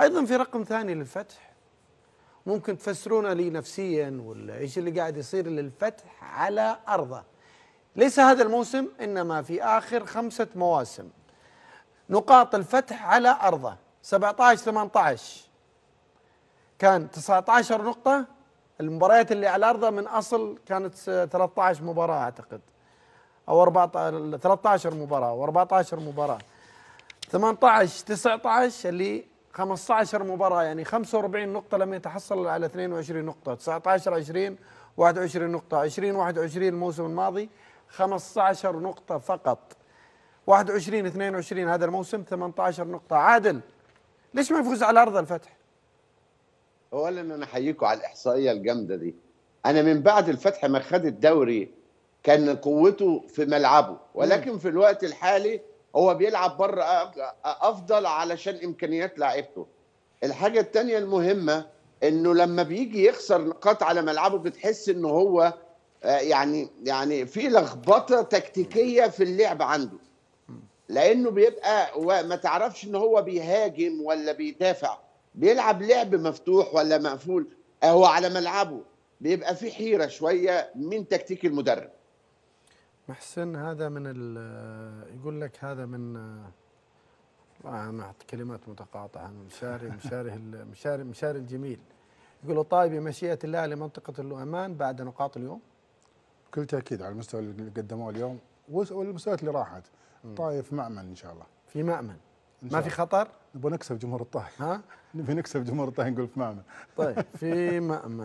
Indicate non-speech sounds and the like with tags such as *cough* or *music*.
ايضا في رقم ثاني للفتح ممكن تفسرونه لي نفسيا ولا ايش اللي قاعد يصير للفتح على ارضه ليس هذا الموسم انما في اخر خمسه مواسم نقاط الفتح على ارضه 17 18 كان 19 نقطه المباريات اللي على ارضه من اصل كانت 13 مباراه اعتقد او 14 13 مباراه و14 مباراه 18 19 اللي 15 مباراة يعني 45 نقطة لم يتحصل على 22 نقطة 19 20 21 نقطة 20 21 الموسم الماضي 15 نقطة فقط 21 22 هذا الموسم 18 نقطة عادل ليش ما يفوز على أرض الفتح؟ أولا أنا أحييكم على الإحصائية الجامدة دي أنا من بعد الفتح ما خد الدوري كان قوته في ملعبه ولكن م. في الوقت الحالي هو بيلعب بره افضل علشان امكانيات لعيبته الحاجه الثانيه المهمه انه لما بيجي يخسر نقاط على ملعبه بتحس ان هو آه، يعني يعني في لخبطه تكتيكيه في اللعب عنده لانه بيبقى ما تعرفش ان هو بيهاجم ولا بيدافع بيلعب لعب مفتوح ولا مقفول هو على ملعبه بيبقى في حيره شويه من تكتيك المدرب محسن هذا من يقول لك هذا من مع كلمات متقاطعة مشاري مشاري مشاري مشاري الجميل يقول الطائبي مشيئة الله لمنطقة الأمان بعد نقاط اليوم بكل تأكيد على المستوى اللي قدموه اليوم والمستويات اللي راحت الطائف مأمن إن شاء الله في مأمن ما في خطر؟ نبغى نكسب جمهور الطائف ها؟ *laughs* نبي نكسب جمهور الطائف نقول في مأمن طيب في مأمن